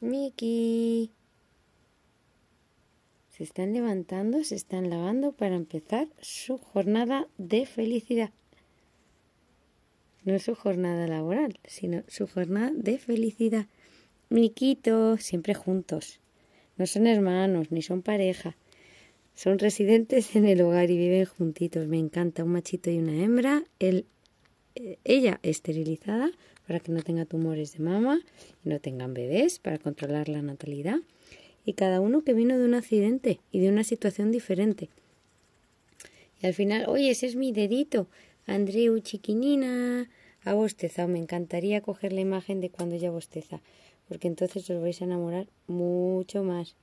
Miki. Se están levantando, se están lavando para empezar su jornada de felicidad. No es su jornada laboral, sino su jornada de felicidad. Miquito, siempre juntos. No son hermanos, ni son pareja. Son residentes en el hogar y viven juntitos. Me encanta un machito y una hembra. El ella esterilizada para que no tenga tumores de mama y no tengan bebés, para controlar la natalidad. Y cada uno que vino de un accidente y de una situación diferente. Y al final, oye, ese es mi dedito. Andreu chiquinina, ha bostezado. Me encantaría coger la imagen de cuando ella bosteza, porque entonces os vais a enamorar mucho más.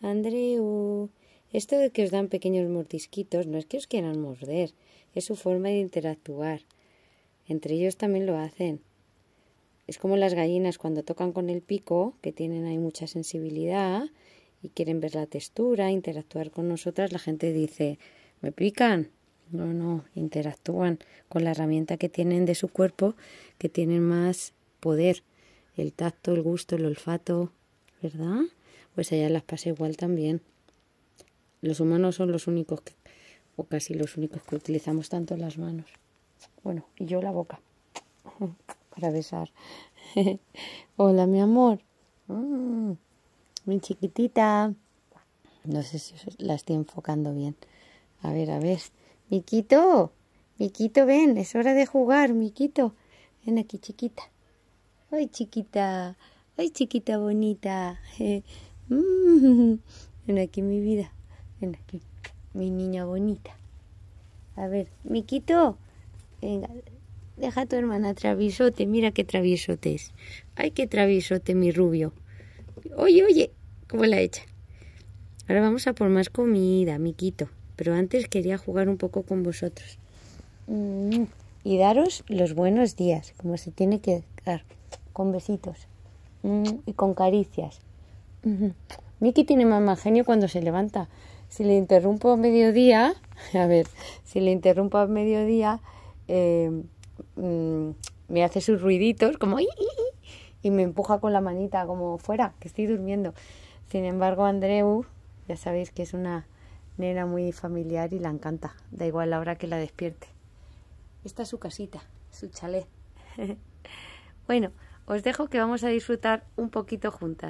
Andreu, esto de que os dan pequeños mordisquitos no es que os quieran morder, es su forma de interactuar. Entre ellos también lo hacen. Es como las gallinas cuando tocan con el pico, que tienen ahí mucha sensibilidad y quieren ver la textura, interactuar con nosotras, la gente dice, ¿me pican? No, no, interactúan con la herramienta que tienen de su cuerpo, que tienen más poder, el tacto, el gusto, el olfato, ¿verdad? Pues allá las pasa igual también. Los humanos son los únicos o casi los únicos que utilizamos tanto las manos. Bueno, y yo la boca para besar. Hola, mi amor. Mm, mi chiquitita. No sé si la estoy enfocando bien. A ver, a ver. Miquito, Miquito, ven, es hora de jugar, Miquito. Ven aquí, chiquita. Ay, chiquita. Ay, chiquita bonita. Mm, ven aquí, mi vida. Ven aquí, mi niña bonita. A ver, Miquito. Venga, deja a tu hermana travisote, mira qué travisote es. Ay, qué travisote mi rubio. Oye, oye, cómo la echa. Ahora vamos a por más comida, miquito. Pero antes quería jugar un poco con vosotros. Mm, y daros los buenos días, como se tiene que dar, con besitos mm, y con caricias. Miki tiene más genio cuando se levanta. Si le interrumpo a mediodía, a ver, si le interrumpo a mediodía, eh, mm, me hace sus ruiditos como y me empuja con la manita como fuera, que estoy durmiendo. Sin embargo, Andreu, ya sabéis que es una nena muy familiar y la encanta, da igual la hora que la despierte. Esta es su casita, su chalet. bueno, os dejo que vamos a disfrutar un poquito juntas.